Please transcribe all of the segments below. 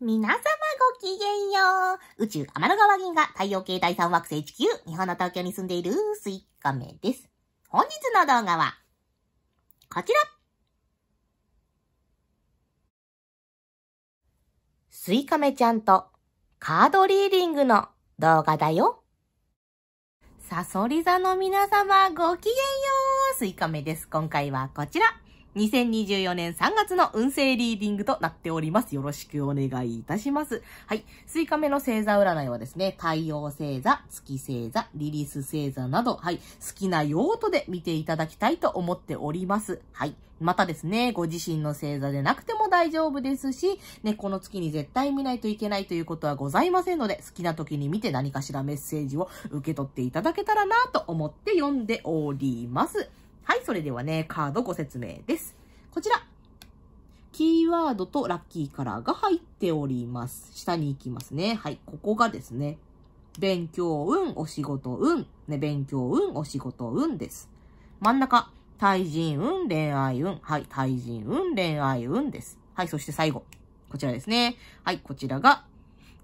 皆様ごきげんよう。宇宙天の川銀河太陽系第三惑星地球、日本の東京に住んでいるスイカメです。本日の動画は、こちら。スイカメちゃんとカードリーディングの動画だよ。サソリ座の皆様ごきげんよう。スイカメです。今回はこちら。2024年3月の運勢リーディングとなっております。よろしくお願いいたします。はい。スイカ目の星座占いはですね、太陽星座、月星座、リリース星座など、はい、好きな用途で見ていただきたいと思っております。はい。またですね、ご自身の星座でなくても大丈夫ですし、ね、この月に絶対見ないといけないということはございませんので、好きな時に見て何かしらメッセージを受け取っていただけたらなと思って読んでおります。はい、それではね、カードご説明です。こちら。キーワードとラッキーカラーが入っております。下に行きますね。はい。ここがですね、勉強運、お仕事運、ね、勉強運、お仕事運です。真ん中、対人運、恋愛運、はい、対人運、恋愛運です。はい、そして最後、こちらですね。はい、こちらが、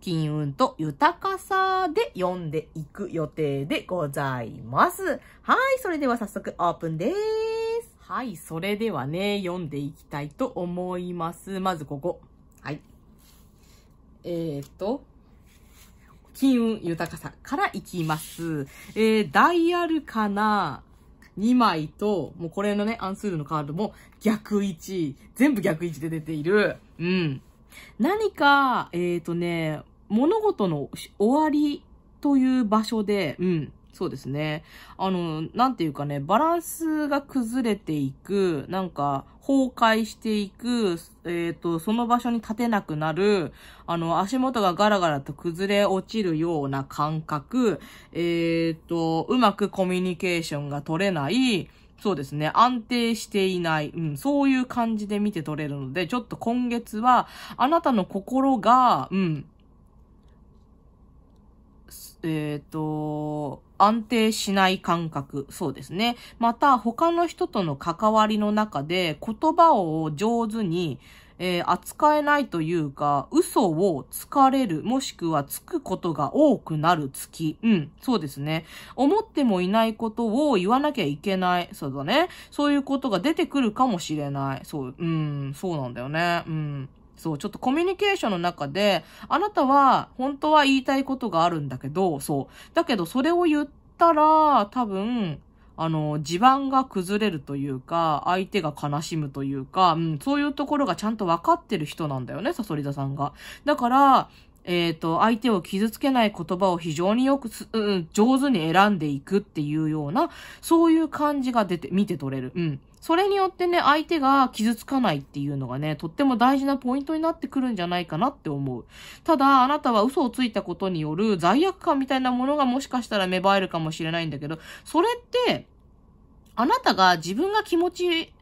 金運と豊かさで読んでいく予定でございます。はい、それでは早速オープンです。はい、それではね、読んでいきたいと思います。まずここ。はい。えー、っと、金運豊かさからいきます。えー、大アルカナ2枚と、もうこれのね、アンスールのカードも逆位置。全部逆位置で出ている。うん。何か、えっ、ー、とね、物事の終わりという場所で、うん。そうですね。あの、なんていうかね、バランスが崩れていく、なんか、崩壊していく、えっ、ー、と、その場所に立てなくなる、あの、足元がガラガラと崩れ落ちるような感覚、えっ、ー、と、うまくコミュニケーションが取れない、そうですね。安定していない。うん。そういう感じで見て取れるので、ちょっと今月は、あなたの心が、うん。えっ、ー、と、安定しない感覚。そうですね。また、他の人との関わりの中で、言葉を上手に、えー、扱えないというか、嘘をつかれる、もしくはつくことが多くなる月。うん、そうですね。思ってもいないことを言わなきゃいけない。そうだね。そういうことが出てくるかもしれない。そう、うん、そうなんだよね。うん。そう、ちょっとコミュニケーションの中で、あなたは本当は言いたいことがあるんだけど、そう。だけどそれを言ったら、多分、あの、地盤が崩れるというか、相手が悲しむというか、うん、そういうところがちゃんと分かってる人なんだよね、サソリ座さんが。だから、えっ、ー、と、相手を傷つけない言葉を非常によく、うん、上手に選んでいくっていうような、そういう感じが出て、見て取れる。うん。それによってね、相手が傷つかないっていうのがね、とっても大事なポイントになってくるんじゃないかなって思う。ただ、あなたは嘘をついたことによる罪悪感みたいなものがもしかしたら芽生えるかもしれないんだけど、それって、あなたが自分が気持ち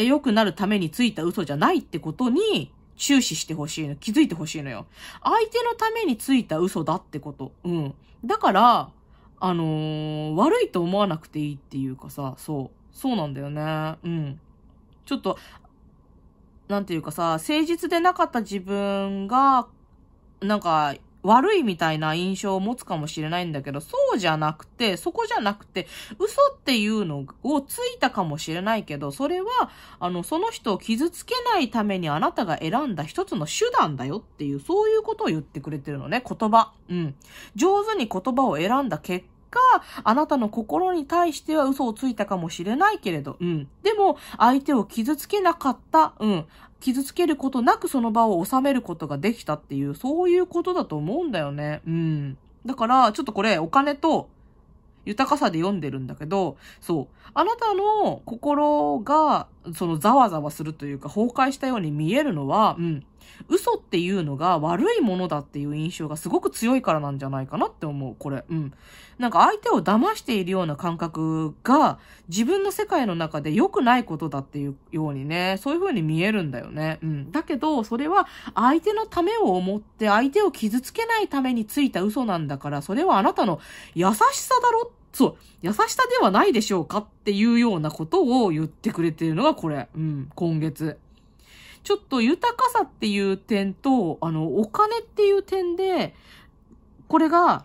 良くなるためについた嘘じゃないってことに、注視してほしいの。気づいてほしいのよ。相手のためについた嘘だってこと。うん。だから、あのー、悪いと思わなくていいっていうかさ、そう。そうなんだよね。うん。ちょっと、なんていうかさ、誠実でなかった自分が、なんか、悪いみたいな印象を持つかもしれないんだけど、そうじゃなくて、そこじゃなくて、嘘っていうのをついたかもしれないけど、それは、あの、その人を傷つけないためにあなたが選んだ一つの手段だよっていう、そういうことを言ってくれてるのね、言葉。うん。上手に言葉を選んだ結か、あなたの心に対しては嘘をついたかもしれないけれど、うん。でも、相手を傷つけなかった、うん。傷つけることなくその場を収めることができたっていう、そういうことだと思うんだよね。うん。だから、ちょっとこれ、お金と豊かさで読んでるんだけど、そう。あなたの心が、そのざわざわするというか、崩壊したように見えるのは、うん。嘘っていうのが悪いものだっていう印象がすごく強いからなんじゃないかなって思う、これ。うん。なんか相手を騙しているような感覚が自分の世界の中で良くないことだっていうようにね、そういう風に見えるんだよね。うん。だけど、それは相手のためを思って相手を傷つけないためについた嘘なんだから、それはあなたの優しさだろそう、優しさではないでしょうかっていうようなことを言ってくれているのがこれ。うん、今月。ちょっと豊かさっていう点と、あの、お金っていう点で、これが、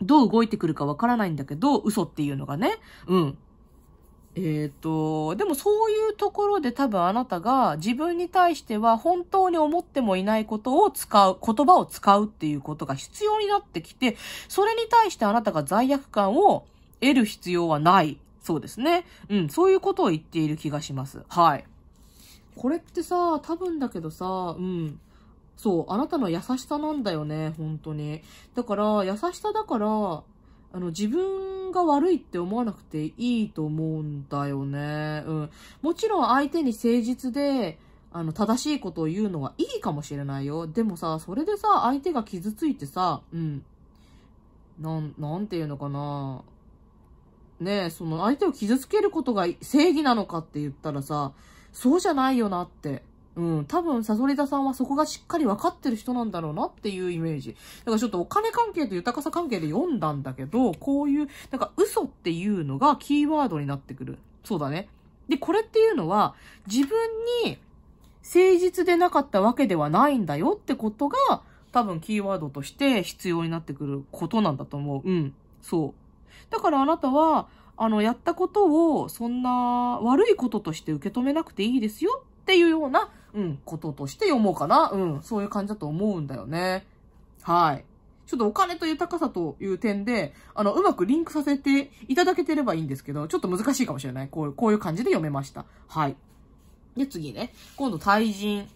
どう動いてくるかわからないんだけど、嘘っていうのがね。うん。えっ、ー、と、でもそういうところで多分あなたが自分に対しては本当に思ってもいないことを使う、言葉を使うっていうことが必要になってきて、それに対してあなたが罪悪感を得る必要はない。そうですね。うん、そういうことを言っている気がします。はい。これってさ、多分だけどさ、うん。そう、あなたの優しさなんだよね、本当に。だから、優しさだから、あの、自分が悪いって思わなくていいと思うんだよね。うん。もちろん相手に誠実で、あの、正しいことを言うのはいいかもしれないよ。でもさ、それでさ、相手が傷ついてさ、うん。なん、なんていうのかな。ねえ、その相手を傷つけることが正義なのかって言ったらさ、そうじゃないよなって。うん。多分、サソリ座さんはそこがしっかり分かってる人なんだろうなっていうイメージ。だからちょっとお金関係と豊かさ関係で読んだんだけど、こういう、なんか嘘っていうのがキーワードになってくる。そうだね。で、これっていうのは、自分に誠実でなかったわけではないんだよってことが、多分キーワードとして必要になってくることなんだと思う。うん。そう。だからあなたは、あの、やったことを、そんな悪いこととして受け止めなくていいですよっていうような、うん、こととして読もうかな。うん、そういう感じだと思うんだよね。はい。ちょっとお金と豊かさという点で、あの、うまくリンクさせていただけてればいいんですけど、ちょっと難しいかもしれない。こういう、こういう感じで読めました。はい。で、次ね。今度、対人、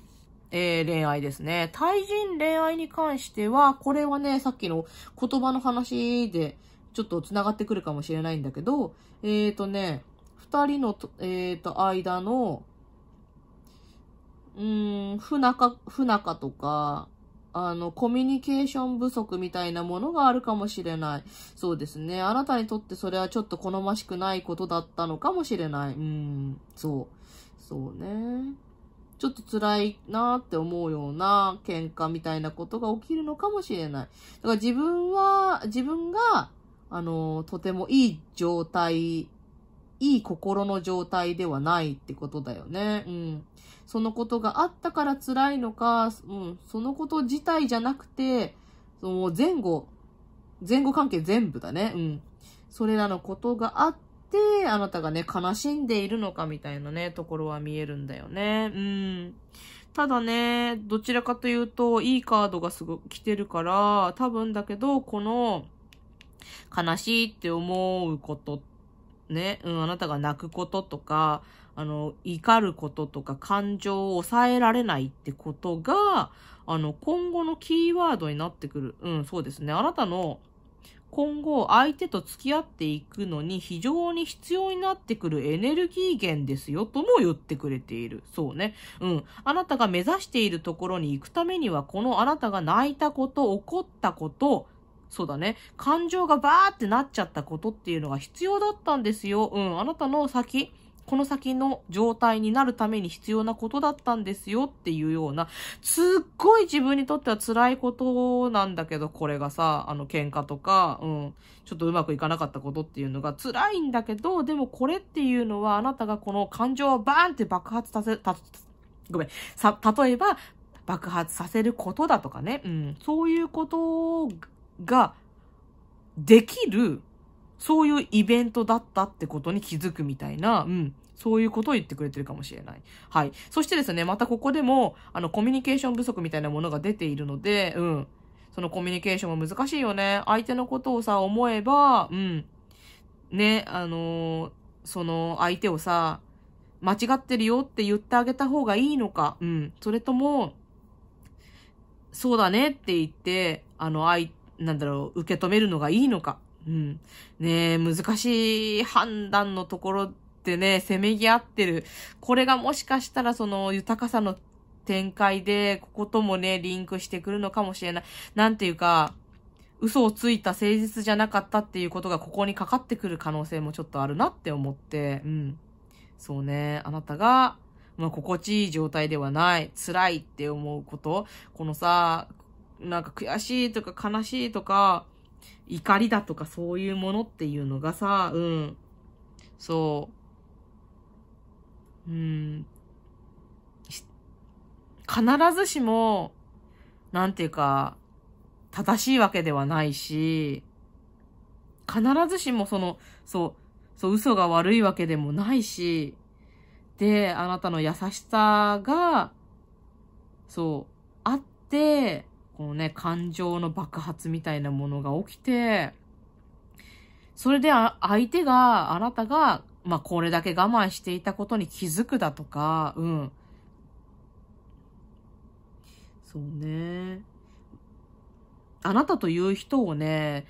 えー、恋愛ですね。対人恋愛に関しては、これはね、さっきの言葉の話で、ちょっと繋がってくるかもしれないんだけど、えっ、ー、とね、二人の、えっ、ー、と、間の、うん、不仲、不仲とか、あの、コミュニケーション不足みたいなものがあるかもしれない。そうですね。あなたにとってそれはちょっと好ましくないことだったのかもしれない。うん、そう。そうね。ちょっと辛いなーって思うような喧嘩みたいなことが起きるのかもしれない。だから自分は、自分があの、とてもいい状態、いい心の状態ではないってことだよね。うん。そのことがあったから辛いのか、うん、そのこと自体じゃなくて、その前後、前後関係全部だね。うん。それらのことがあって、あなたがね、悲しんでいるのかみたいなね、ところは見えるんだよね。うん。ただね、どちらかというと、いいカードがすごく来てるから、多分だけど、この、悲しいって思うこと、ね、うん、あなたが泣くこととか、あの、怒ることとか感情を抑えられないってことが、あの、今後のキーワードになってくる。うん、そうですね。あなたの今後相手と付き合っていくのに非常に必要になってくるエネルギー源ですよとも言ってくれている。そうね。うん。あなたが目指しているところに行くためにはこのあなたが泣いたこと、怒ったこと、そうだね。感情がバーってなっちゃったことっていうのが必要だったんですよ。うん。あなたの先、この先の状態になるために必要なことだったんですよっていうような、すっごい自分にとっては辛いことなんだけど、これがさ、あの喧嘩とか、うん、ちょっとうまくいかなかったことっていうのが辛いんだけど、でもこれっていうのはあなたがこの感情をバーンって爆発させ、た、ごめん、さ、例えば、爆発させることだとかね、うん、そういうことができる、そういうイベントだったってことに気づくみたいな、うん。そういうことを言ってくれてるかもしれない。はい。そしてですね、またここでも、あの、コミュニケーション不足みたいなものが出ているので、うん。そのコミュニケーションも難しいよね。相手のことをさ、思えば、うん。ね、あのー、その相手をさ、間違ってるよって言ってあげた方がいいのか、うん。それとも、そうだねって言って、あの、相なんだろう、受け止めるのがいいのか。うん。ね難しい判断のところでね、せめぎ合ってる。これがもしかしたらその豊かさの展開で、ここともね、リンクしてくるのかもしれない。なんていうか、嘘をついた誠実じゃなかったっていうことがここにかかってくる可能性もちょっとあるなって思って、うん。そうね、あなたが、まあ、心地いい状態ではない、辛いって思うこと、このさ、なんか悔しいとか悲しいとか、怒りだとかそういうものっていうのがさ、うん。そう。うん。必ずしも、なんていうか、正しいわけではないし、必ずしもその、そう、そう、嘘が悪いわけでもないし、で、あなたの優しさが、そう、あって、こうね、感情の爆発みたいなものが起きて、それで相手が、あなたが、まあ、これだけ我慢していたことに気づくだとか、うん。そうね。あなたという人をね、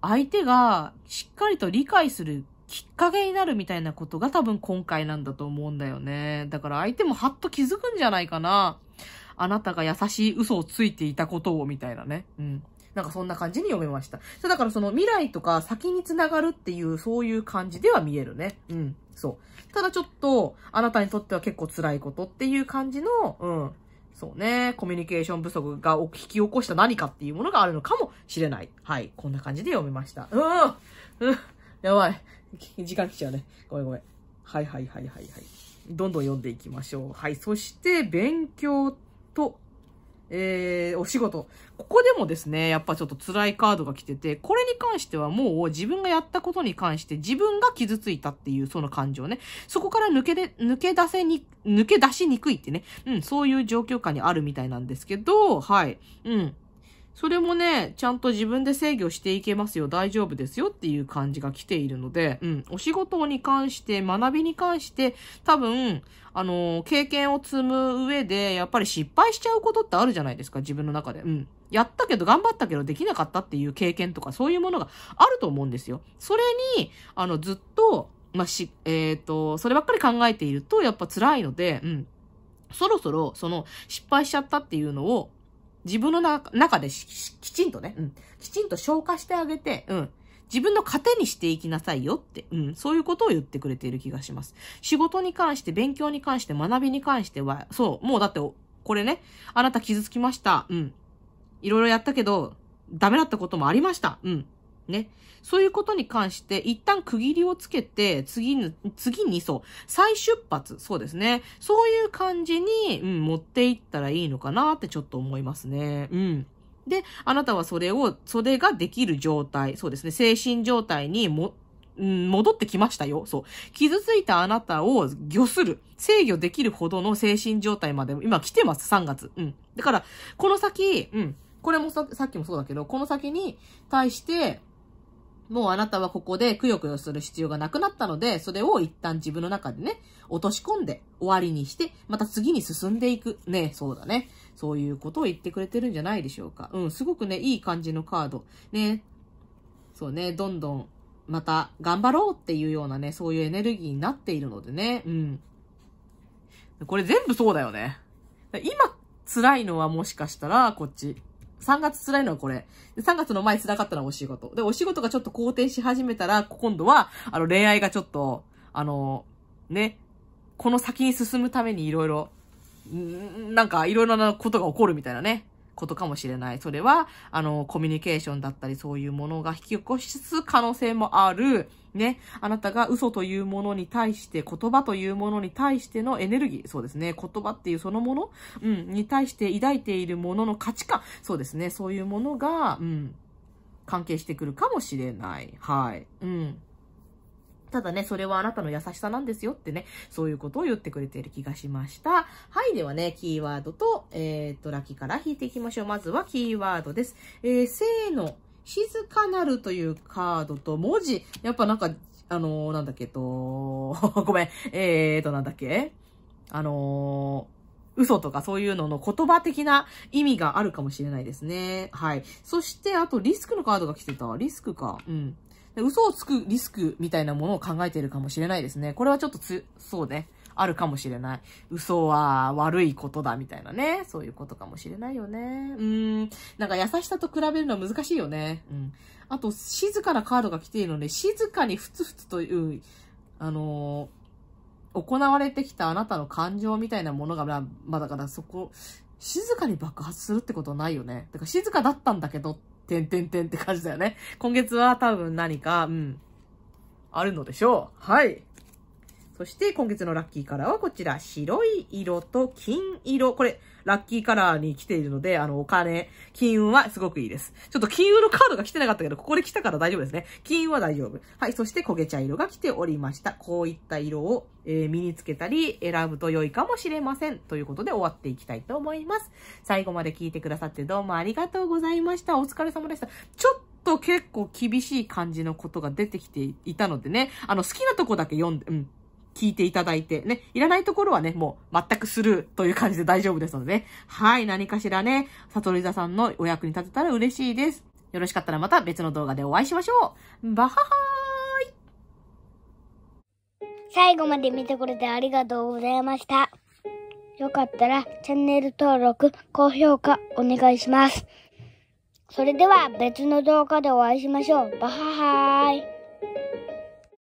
相手がしっかりと理解するきっかけになるみたいなことが多分今回なんだと思うんだよね。だから相手もハッと気づくんじゃないかな。あなたが優しい嘘をついていたことを、みたいなね。うん。なんかそんな感じに読めました。だからその未来とか先につながるっていう、そういう感じでは見えるね。うん。そう。ただちょっと、あなたにとっては結構辛いことっていう感じの、うん。そうね。コミュニケーション不足が引き起こした何かっていうものがあるのかもしれない。はい。こんな感じで読めました。うん。うん。やばい。時間来ちゃうね。ごめんごめん。はいはいはいはいはい。どんどん読んでいきましょう。はい。そして、勉強と、えー、お仕事。ここでもですね、やっぱちょっと辛いカードが来てて、これに関してはもう自分がやったことに関して自分が傷ついたっていうその感情ね。そこから抜けで、抜け出せに、抜け出しにくいってね。うん、そういう状況下にあるみたいなんですけど、はい。うん。それもね、ちゃんと自分で制御していけますよ、大丈夫ですよっていう感じが来ているので、うん、お仕事に関して、学びに関して、多分、あの、経験を積む上で、やっぱり失敗しちゃうことってあるじゃないですか、自分の中で。うん。やったけど、頑張ったけど、できなかったっていう経験とか、そういうものがあると思うんですよ。それに、あの、ずっと、まあ、し、えっ、ー、と、そればっかり考えていると、やっぱ辛いので、うん。そろそろ、その、失敗しちゃったっていうのを、自分の中できちんとね、うん、きちんと消化してあげて、うん、自分の糧にしていきなさいよって、うん、そういうことを言ってくれている気がします。仕事に関して、勉強に関して、学びに関しては、そう、もうだって、これね、あなた傷つきました。うん。いろいろやったけど、ダメだったこともありました。うん。ね。そういうことに関して、一旦区切りをつけて、次に、次にそう、再出発、そうですね。そういう感じに、うん、持っていったらいいのかなってちょっと思いますね。うん。で、あなたはそれを、それができる状態、そうですね、精神状態にも、うん、戻ってきましたよ。そう。傷ついたあなたを御する、制御できるほどの精神状態まで、今来てます、3月。うん。だから、この先、うん。これもささっきもそうだけど、この先に対して、もうあなたはここでくよくよする必要がなくなったので、それを一旦自分の中でね、落とし込んで終わりにして、また次に進んでいく。ね、そうだね。そういうことを言ってくれてるんじゃないでしょうか。うん、すごくね、いい感じのカード。ね、そうね、どんどんまた頑張ろうっていうようなね、そういうエネルギーになっているのでね、うん。これ全部そうだよね。今辛いのはもしかしたらこっち。3月辛いのはこれ。3月の前辛かったのはお仕事。で、お仕事がちょっと好転し始めたら、今度は、あの、恋愛がちょっと、あの、ね、この先に進むためにいろいろ、なんかいろいろなことが起こるみたいなね。ことかもしれない。それは、あの、コミュニケーションだったり、そういうものが引き起こしつつ可能性もある。ね。あなたが嘘というものに対して、言葉というものに対してのエネルギー。そうですね。言葉っていうそのもの、うん、に対して抱いているものの価値観。そうですね。そういうものが、うん、関係してくるかもしれない。はい。うん。ただね、それはあなたの優しさなんですよってね、そういうことを言ってくれている気がしました。はい、ではね、キーワードと、えー、っと、ラッキーから引いていきましょう。まずはキーワードです。えー、せーの、静かなるというカードと文字。やっぱなんか、あのー、なんだっけと、ごめん、えーと、なんだっけあのー、嘘とかそういうのの言葉的な意味があるかもしれないですね。はい。そして、あとリスクのカードが来てた。リスクか。うん。嘘をつくリスクみたいなものを考えているかもしれないですね。これはちょっとつ、そうね。あるかもしれない。嘘は悪いことだみたいなね。そういうことかもしれないよね。うん。なんか優しさと比べるのは難しいよね。うん。あと、静かなカードが来ているので、静かにふつふつという、あのー、行われてきたあなたの感情みたいなものが、まあ、だからそこ、静かに爆発するってことはないよね。だから静かだったんだけどってんてんてんって感じだよね。今月は多分何か、うん、あるのでしょう。はい。そして今月のラッキーカラーはこちら、白い色と金色。これ、ラッキーカラーに来ているので、あの、お金、金運はすごくいいです。ちょっと金運のカードが来てなかったけど、ここで来たから大丈夫ですね。金運は大丈夫。はい、そして焦げ茶色が来ておりました。こういった色を、えー、身につけたり、選ぶと良いかもしれません。ということで終わっていきたいと思います。最後まで聞いてくださってどうもありがとうございました。お疲れ様でした。ちょっと結構厳しい感じのことが出てきていたのでね、あの好きなとこだけ読んで、うん、聞いていただいて、ね、いらないところはね、もう全くスルーという感じで大丈夫ですのでね。はい、何かしらね、サトリザさんのお役に立てたら嬉しいです。よろしかったらまた別の動画でお会いしましょう。バッハハーイ最後まで見てくれてありがとうございました。よかったらチャンネル登録、高評価お願いします。それでは別の動画でお会いしましょう。バッハハーイ